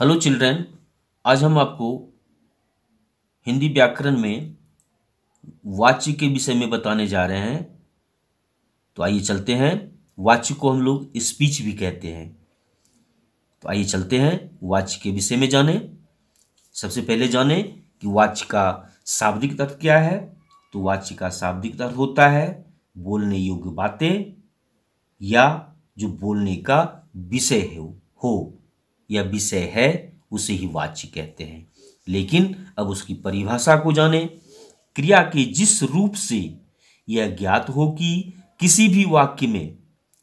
hello children आज हम आपको हिंदी व्याकरण में वाच्य के विषय में बताने जा रहे हैं तो आइए चलते हैं वाच्य को हम लोग स्पीच भी कहते हैं तो आइए चलते हैं वाच्य के विषय में जाने सबसे पहले जाने कि वाच्य का शाब्दिक अर्थ क्या है तो वाच्य का शाब्दिक अर्थ होता है बोलने योग्य बातें या जो बोलने का विषय है हो या विषय है उसे ही वाच्य कहते हैं लेकिन अब उसकी परिभाषा को जाने क्रिया के जिस रूप से यह ज्ञात हो कि किसी भी वाक्य में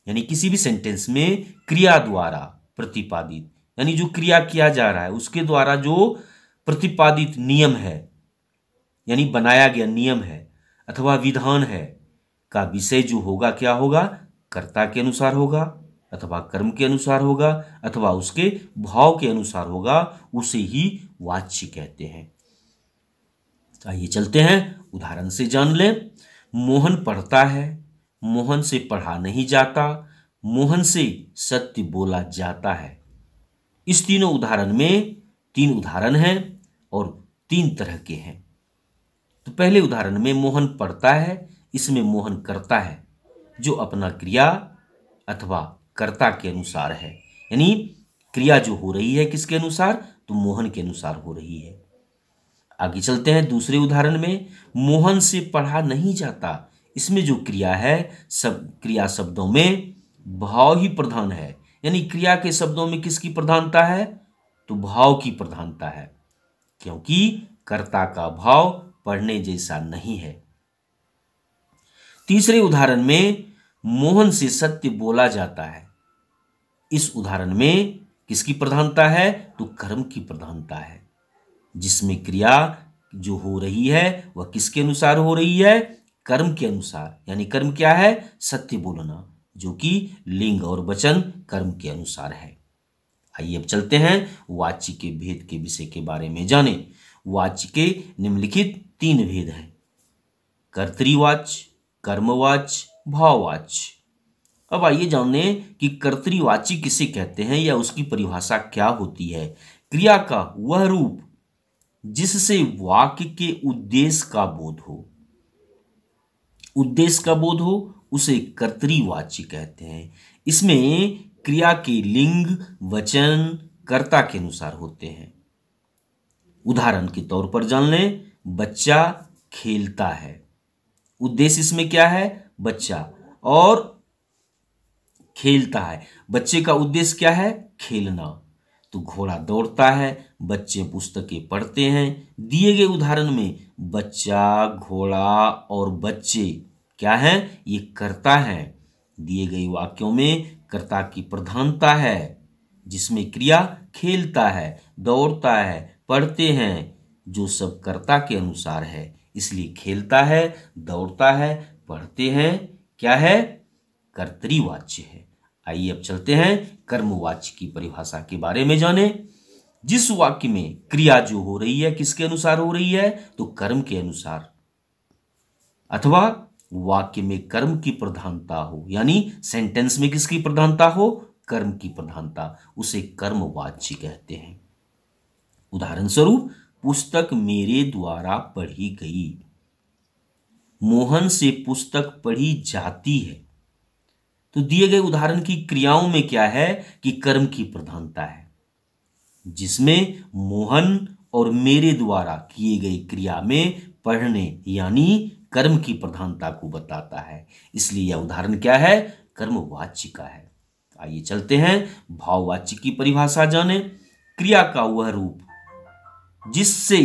यानी किसी भी सेंटेंस में क्रिया द्वारा प्रतिपादित यानी जो क्रिया किया जा रहा है उसके द्वारा जो प्रतिपादित नियम है यानी बनाया गया नियम है अथवा विधान है का विषय जो होगा क्या होगा कर्ता के अनुसार होगा अथवा कर्म के अनुसार होगा अथवा उसके भाव के अनुसार होगा उसे ही वाच्य कहते हैं तो आइए चलते हैं उदाहरण से जान लें मोहन पढ़ता है मोहन से पढ़ा नहीं जाता मोहन से सत्य बोला जाता है इस तीनों उदाहरण में तीन उदाहरण हैं और तीन तरह के हैं तो पहले उदाहरण में मोहन पढ़ता है इसमें मोहन करता है जो अपना क्रिया अथवा कर्ता के अनुसार है यानी क्रिया जो हो रही है किसके अनुसार तो मोहन के अनुसार हो रही है आगे चलते हैं दूसरे उदाहरण में मोहन से पढ़ा नहीं जाता इसमें जो क्रिया है सब क्रिया शब्दों में भाव ही प्रधान है यानी क्रिया के शब्दों में किसकी प्रधानता है तो भाव की प्रधानता है क्योंकि कर्ता का भाव पढ़ने जैसा नहीं है तीसरे उदाहरण में मोहन से सत्य बोला जाता है इस उदाहरण में किसकी प्रधानता है तो कर्म की प्रधानता है जिसमें क्रिया जो हो रही है वह किसके अनुसार हो रही है कर्म के अनुसार यानी कर्म क्या है सत्य बोलना जो कि लिंग और वचन कर्म के अनुसार है आइए अब चलते हैं वाच्य के भेद के विषय के बारे में जाने वाच्य के निम्नलिखित तीन भेद हैं कर्तरीवाच कर्मवाच भाववाच अब आइए जानने कि कर्तरीवाची किसे कहते हैं या उसकी परिभाषा क्या होती है क्रिया का वह रूप जिससे वाक्य के उद्देश्य का बोध हो उद्देश्य का बोध हो उसे कर्तवाची कहते हैं इसमें क्रिया के लिंग वचन कर्ता के अनुसार होते हैं उदाहरण के तौर पर जान लें बच्चा खेलता है उद्देश्य इसमें क्या है बच्चा और खेलता है बच्चे का उद्देश्य क्या है खेलना तो घोड़ा दौड़ता है बच्चे पुस्तकें पढ़ते हैं दिए गए उदाहरण में बच्चा घोड़ा और बच्चे क्या है ये करता है दिए गए वाक्यों में कर्ता की प्रधानता है जिसमें क्रिया खेलता है दौड़ता है पढ़ते हैं जो सब कर्ता के अनुसार है इसलिए खेलता है दौड़ता है पढ़ते हैं क्या है कर्तरीवाच्य है आइए अब चलते हैं कर्मवाच्य की परिभाषा के बारे में जाने जिस वाक्य में क्रिया जो हो रही है किसके अनुसार हो रही है तो कर्म के अनुसार अथवा वाक्य में कर्म की प्रधानता हो यानी सेंटेंस में किसकी प्रधानता हो कर्म की प्रधानता उसे कर्मवाच्य कहते हैं उदाहरण स्वरूप पुस्तक मेरे द्वारा पढ़ी गई मोहन से पुस्तक पढ़ी जाती है तो दिए गए उदाहरण की क्रियाओं में क्या है कि कर्म की प्रधानता है जिसमें मोहन और मेरे द्वारा किए गए क्रिया में पढ़ने यानी कर्म की प्रधानता को बताता है इसलिए यह उदाहरण क्या है कर्मवाच्य का है आइए चलते हैं भाववाच्य की परिभाषा जाने क्रिया का वह रूप जिससे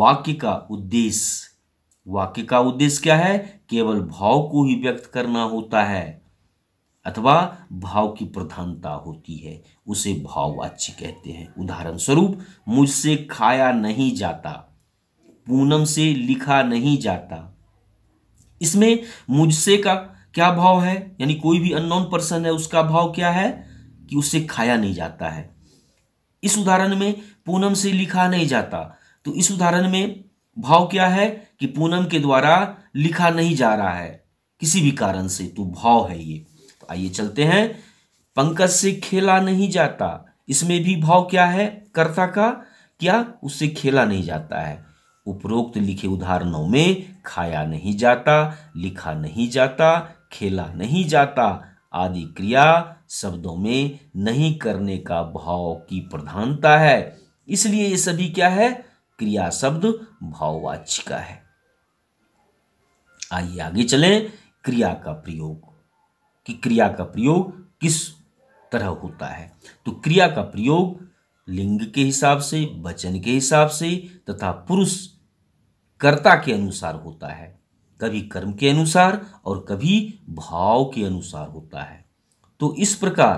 वाक्य का उद्देश्य वाक्य का उद्देश्य क्या है केवल भाव को ही व्यक्त करना होता है अथवा भाव की प्रधानता होती है उसे भाववाच्य कहते हैं उदाहरण स्वरूप मुझसे खाया नहीं जाता पूनम से लिखा नहीं जाता इसमें मुझसे का क्या भाव है यानी कोई भी अननोन पर्सन है उसका भाव क्या है कि उससे खाया नहीं जाता है इस उदाहरण में पूनम से लिखा नहीं जाता तो इस उदाहरण में भाव क्या है कि पूनम के द्वारा लिखा नहीं जा रहा है किसी भी कारण से तो भाव है ये आइए चलते हैं पंकज से खेला नहीं जाता इसमें भी भाव क्या है कर्ता का क्या उससे खेला नहीं जाता है उपरोक्त लिखे उदाहरणों में खाया नहीं जाता लिखा नहीं जाता खेला नहीं जाता आदि क्रिया शब्दों में नहीं करने का भाव की प्रधानता है इसलिए ये सभी क्या है क्रिया शब्द भाववाचिका है आइए आगे चलें क्रिया का प्रयोग कि क्रिया का प्रयोग किस तरह होता है तो क्रिया का प्रयोग लिंग के हिसाब से वचन के हिसाब से तथा पुरुष कर्ता के अनुसार होता है कभी कर्म के अनुसार और कभी भाव के अनुसार होता है तो इस प्रकार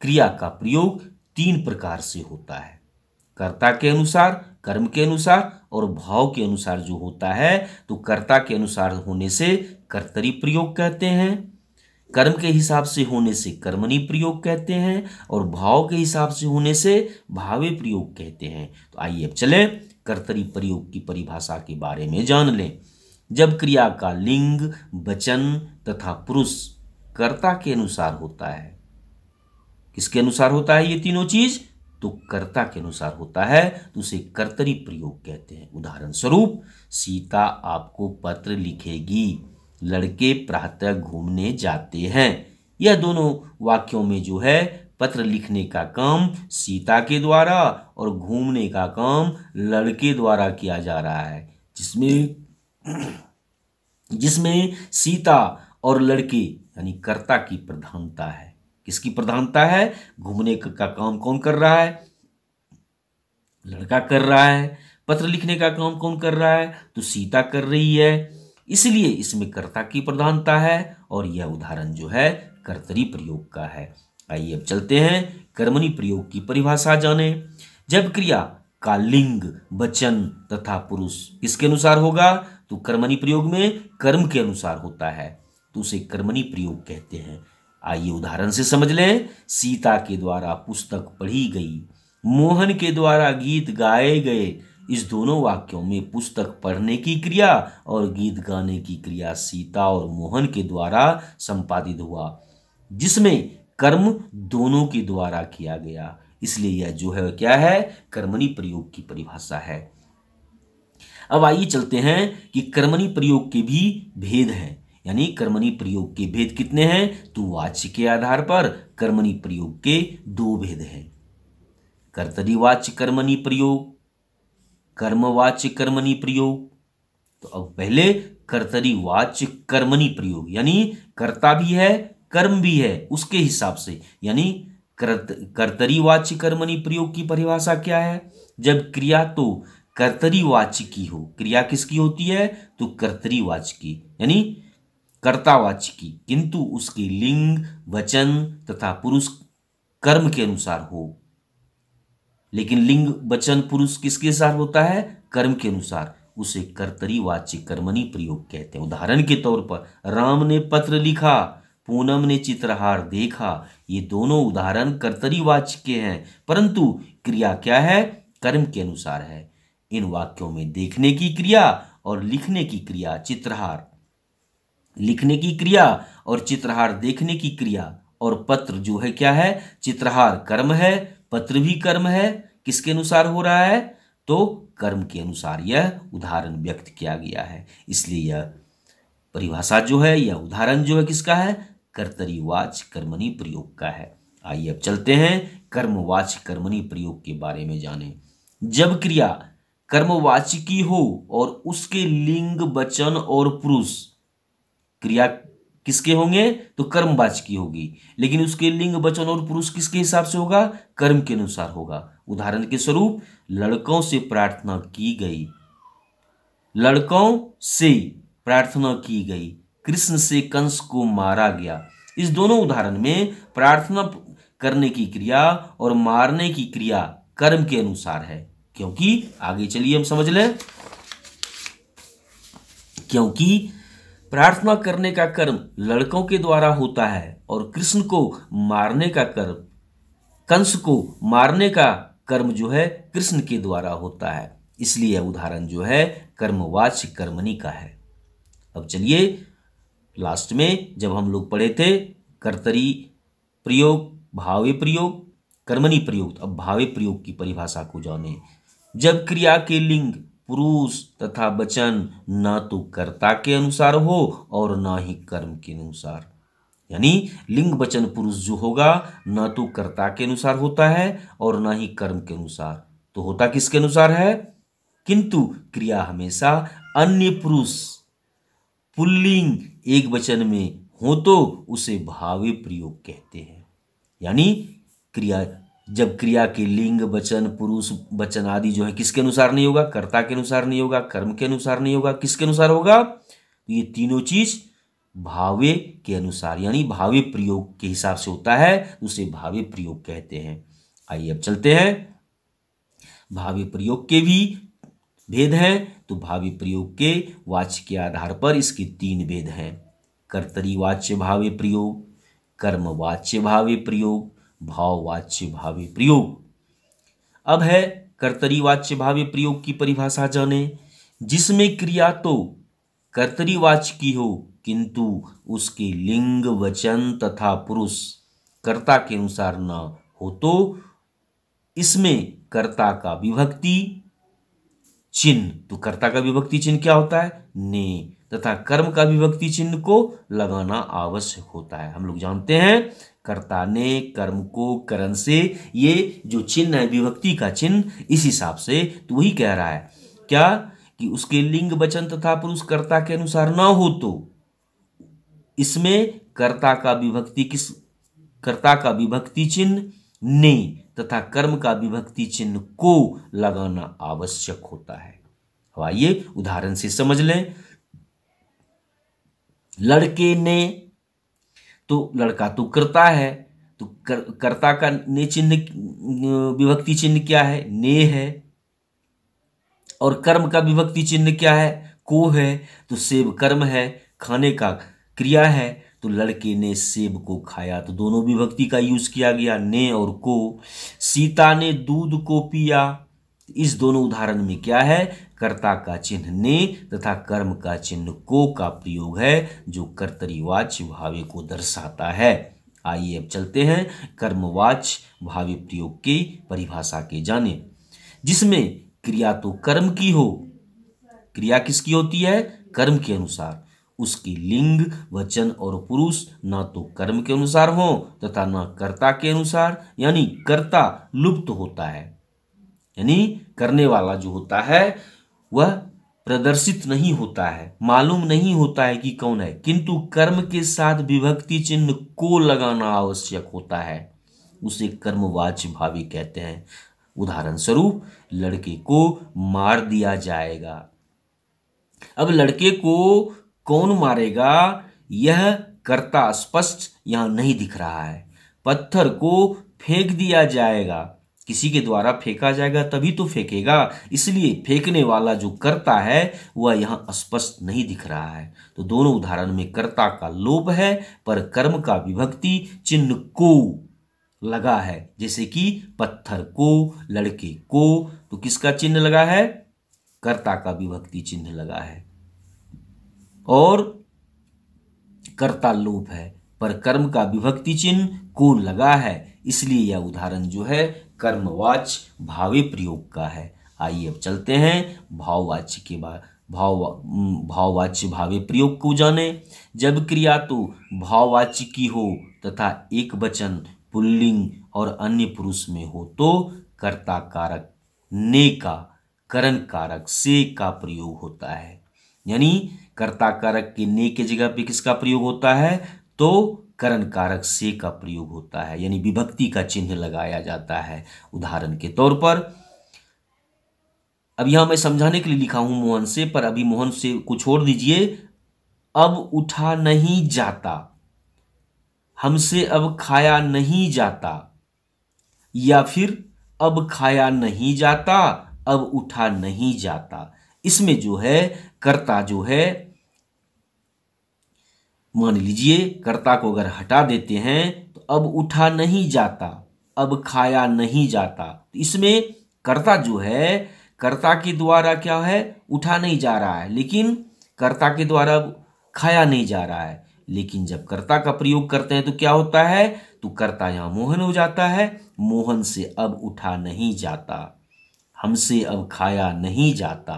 क्रिया का प्रयोग तीन प्रकार से होता है कर्ता के अनुसार कर्म के अनुसार और भाव के अनुसार जो होता है तो कर्ता के अनुसार होने से कर्तरी प्रयोग कहते हैं कर्म के हिसाब से होने से कर्मणी प्रयोग कहते हैं और भाव के हिसाब से होने से भावे प्रयोग कहते हैं तो आइए अब चले कर्तरी प्रयोग की परिभाषा के बारे में जान लें जब क्रिया का लिंग वचन तथा पुरुष कर्ता के अनुसार होता है किसके अनुसार होता है ये तीनों चीज तो कर्ता के अनुसार होता है तो उसे कर्तरी प्रयोग कहते हैं उदाहरण स्वरूप सीता आपको पत्र लिखेगी लड़के प्रातः घूमने जाते हैं यह दोनों वाक्यों में जो है पत्र लिखने का काम सीता के द्वारा और घूमने का काम लड़के द्वारा किया जा रहा है जिसमें जिसमें सीता और लड़के यानी कर्ता की प्रधानता है किसकी प्रधानता है घूमने का, का काम कौन कर रहा है लड़का कर रहा है पत्र लिखने का काम कौन कर रहा है तो सीता कर रही है इसलिए इसमें कर्ता की प्रधानता है और यह उदाहरण जो है कर्तरी प्रयोग का है आइए अब चलते हैं कर्मणी प्रयोग की परिभाषा जाने जब क्रिया का लिंग वचन तथा पुरुष किसके अनुसार होगा तो कर्मणि प्रयोग में कर्म के अनुसार होता है तो उसे कर्मणि प्रयोग कहते हैं आइए उदाहरण से समझ लें सीता के द्वारा पुस्तक पढ़ी गई मोहन के द्वारा गीत गाए गए इस दोनों वाक्यों में पुस्तक पढ़ने की क्रिया और गीत गाने की क्रिया सीता और मोहन के द्वारा संपादित हुआ जिसमें कर्म दोनों के द्वारा किया गया इसलिए यह जो है क्या है कर्मणि प्रयोग की परिभाषा है अब आइए चलते हैं कि कर्मणि प्रयोग के भी भेद हैं यानी कर्मणि प्रयोग के भेद कितने हैं तो वाच्य के आधार पर कर्मणि प्रयोग के दो भेद हैं कर्तरी वाच्य कर्मणि प्रयोग कर्मवाच्य कर्मनि प्रयोग तो अब पहले कर्तरी वाच्य कर्मनि प्रयोग यानी कर्ता भी है कर्म भी है उसके हिसाब से यानी कर्तरी वाच्य कर्मनि प्रयोग की परिभाषा क्या है जब क्रिया तो कर्तरी वाच्य की हो क्रिया किसकी होती है तो कर्तरी वाच्य की यानी कर्तावाच्य की किंतु उसके लिंग वचन तथा पुरुष कर्म के अनुसार हो लेकिन लिंग वचन पुरुष किसके साथ होता है कर्म के अनुसार उसे कर्तरीवाच्य कर्मणी प्रयोग कहते हैं उदाहरण के तौर पर राम ने पत्र लिखा पूनम ने चित्रहार देखा ये दोनों उदाहरण कर्तरीवाच्य के हैं परंतु क्रिया क्या है कर्म के अनुसार है इन वाक्यों में देखने की क्रिया और लिखने की क्रिया चित्रहार लिखने की क्रिया और चित्रहार देखने की क्रिया और पत्र जो है क्या है चित्रहार कर्म है पत्र भी कर्म है किसके अनुसार हो रहा है तो कर्म के अनुसार यह उदाहरण व्यक्त किया गया है इसलिए यह परिभाषा जो है यह उदाहरण जो है किसका है कर्तरीवाच कर्मणि प्रयोग का है आइए अब चलते हैं कर्मवाच कर्मणि प्रयोग के बारे में जानें जब क्रिया कर्मवाचिकी की हो और उसके लिंग वचन और पुरुष क्रिया किसके होंगे तो कर्मवाच की होगी लेकिन उसके लिंग बचन और पुरुष किसके हिसाब से होगा कर्म के अनुसार होगा उदाहरण के स्वरूप लड़कों से प्रार्थना की गई लड़कों से प्रार्थना की गई कृष्ण से कंस को मारा गया इस दोनों उदाहरण में प्रार्थना करने की क्रिया और मारने की क्रिया कर्म के अनुसार है क्योंकि आगे चलिए हम समझ लें क्योंकि प्रार्थना करने का कर्म लड़कों के द्वारा होता है और कृष्ण को मारने का कर्म कंस को मारने का कर्म जो है कृष्ण के द्वारा होता है इसलिए उदाहरण जो है कर्मवाच कर्मणि का है अब चलिए लास्ट में जब हम लोग पढ़े थे कर्तरी प्रयोग भावे प्रयोग कर्मणि प्रयोग तो अब भावे प्रयोग की परिभाषा को जाने जब क्रिया के लिंग पुरुष तथा वचन ना तो कर्ता के अनुसार हो और ना ही कर्म के अनुसार यानी लिंग वचन पुरुष जो होगा ना तो कर्ता के अनुसार होता है और ना ही कर्म के अनुसार तो होता किसके अनुसार है किंतु क्रिया हमेशा अन्य पुरुष पुल्लिंग एक वचन में हो तो उसे भावे प्रयोग कहते हैं यानी क्रिया जब क्रिया की लिंग वचन पुरुष वचन आदि जो है किसके अनुसार नहीं होगा कर्ता के अनुसार नहीं होगा कर्म के अनुसार नहीं होगा किसके अनुसार होगा तो ये तीनों चीज भावे के अनुसार यानी भावे प्रयोग के हिसाब से होता है तो उसे भावे प्रयोग कहते हैं आइए अब चलते हैं भावे प्रयोग के भी भेद हैं तो भावे प्रयोग के वाच्य के आधार पर इसके तीन भेद हैं कर्तरी वाच्य भावे प्रयोग कर्म वाच्य भावे प्रयोग भाववाच्य भावी प्रयोग अब है कर्तरीवाच्य भावी प्रयोग की परिभाषा जाने जिसमें क्रिया तो कर्तरीवाच्य की हो किंतु उसके लिंग वचन तथा पुरुष कर्ता के अनुसार न हो तो इसमें कर्ता का विभक्ति चिन्ह तो कर्ता का विभक्ति चिन्ह क्या होता है ने तथा कर्म का विभक्ति चिन्ह को लगाना आवश्यक होता है हम लोग जानते हैं कर्ता ने कर्म को करण से ये जो चिन्ह है विभक्ति का चिन्ह इस हिसाब से तो वही कह रहा है क्या कि उसके लिंग वचन तथा पुरुष कर्ता के अनुसार ना हो तो इसमें कर्ता का विभक्ति किस कर्ता का विभक्ति चिन्ह ने तथा कर्म का विभक्ति चिन्ह को लगाना आवश्यक होता है आइए उदाहरण से समझ लें लड़के ने तो लड़का तो करता है तो कर, कर्ता का ने चिन्ह विभक्ति चिन्ह क्या है ने है और कर्म का विभक्ति चिन्ह क्या है को है तो सेब कर्म है खाने का क्रिया है तो लड़के ने सेब को खाया तो दोनों विभक्ति का यूज किया गया ने और को सीता ने दूध को पिया इस दोनों उदाहरण में क्या है कर्ता का चिन्ह ने तथा कर्म का चिन्ह को का प्रयोग है जो कर्तरीवाच भावे को दर्शाता है आइए अब चलते हैं कर्मवाच भावे प्रयोग की परिभाषा के जाने जिसमें क्रिया तो कर्म की हो क्रिया किसकी होती है कर्म के अनुसार उसकी लिंग वचन और पुरुष ना तो कर्म के अनुसार हो तथा ना कर्ता के अनुसार यानी कर्ता लुप्त होता है यानी करने वाला जो होता है वह प्रदर्शित नहीं होता है मालूम नहीं होता है कि कौन है किंतु कर्म के साथ विभक्ति चिन्ह को लगाना आवश्यक होता है उसे कर्मवाच भावी कहते हैं उदाहरण स्वरूप लड़के को मार दिया जाएगा अब लड़के को कौन मारेगा यह कर्ता स्पष्ट यहां नहीं दिख रहा है पत्थर को फेंक दिया जाएगा किसी के द्वारा फेंका जाएगा तभी तो फेंकेगा इसलिए फेंकने वाला जो करता है वह यहां स्पष्ट नहीं दिख रहा है तो दोनों उदाहरण में कर्ता का लोप है पर कर्म का विभक्ति चिन्ह को लगा है जैसे कि पत्थर को लड़के को तो किसका चिन्ह लगा है कर्ता का विभक्ति चिन्ह लगा है और कर्ता लोप है पर कर्म का विभक्ति चिन्ह को लगा है इसलिए यह उदाहरण जो है कर्मवाच भावे प्रयोग का है आइए अब चलते हैं भाववाच्य के बाद भाव भाववाच्य भावी प्रयोग को जाने जब क्रिया तो भाववाच्य की हो तथा एक वचन पुल्लिंग और अन्य पुरुष में हो तो कर्ता कारक ने का करण कारक से का प्रयोग होता है यानी कर्ता कारक के ने के जगह पे किसका प्रयोग होता है तो करण कारक से का प्रयोग होता है यानी विभक्ति का चिन्ह लगाया जाता है उदाहरण के तौर पर अब यहां मैं समझाने के लिए लिखा हूं मोहन से पर अभी मोहन से कुछ छोड़ दीजिए अब उठा नहीं जाता हमसे अब खाया नहीं जाता या फिर अब खाया नहीं जाता अब उठा नहीं जाता इसमें जो है कर्ता जो है मान लीजिए कर्ता को अगर हटा देते हैं तो अब उठा नहीं जाता अब खाया नहीं जाता तो इसमें कर्ता जो है कर्ता के द्वारा क्या है उठा नहीं जा रहा है लेकिन कर्ता के द्वारा अब खाया नहीं जा रहा है लेकिन जब कर्ता का प्रयोग करते हैं तो क्या होता है तो कर्ता यहाँ मोहन हो जाता है मोहन से अब उठा नहीं जाता हमसे अब खाया नहीं जाता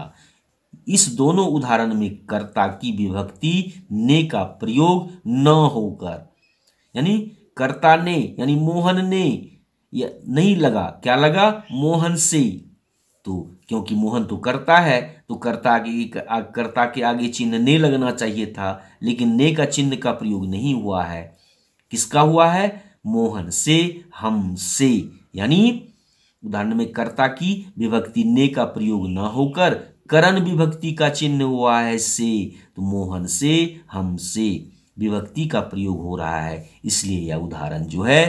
इस दोनों उदाहरण में कर्ता की विभक्ति ने का प्रयोग न होकर यानी कर्ता ने यानी मोहन ने या नहीं लगा क्या लगा मोहन से तो क्योंकि मोहन तो करता है तो कर्ता के कर्ता के आगे चिन्ह ने लगना चाहिए था लेकिन ने का चिन्ह का प्रयोग नहीं हुआ है किसका हुआ है मोहन से हम से यानी उदाहरण में कर्ता की विभक्ति ने का प्रयोग न होकर करण विभक्ति का चिन्ह हुआ है से तो मोहन से हम से विभक्ति का प्रयोग हो रहा है इसलिए यह उदाहरण जो है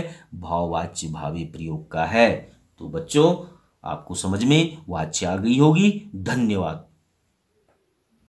भाववाच्य भावी प्रयोग का है तो बच्चों आपको समझ में वाच्य आ गई होगी धन्यवाद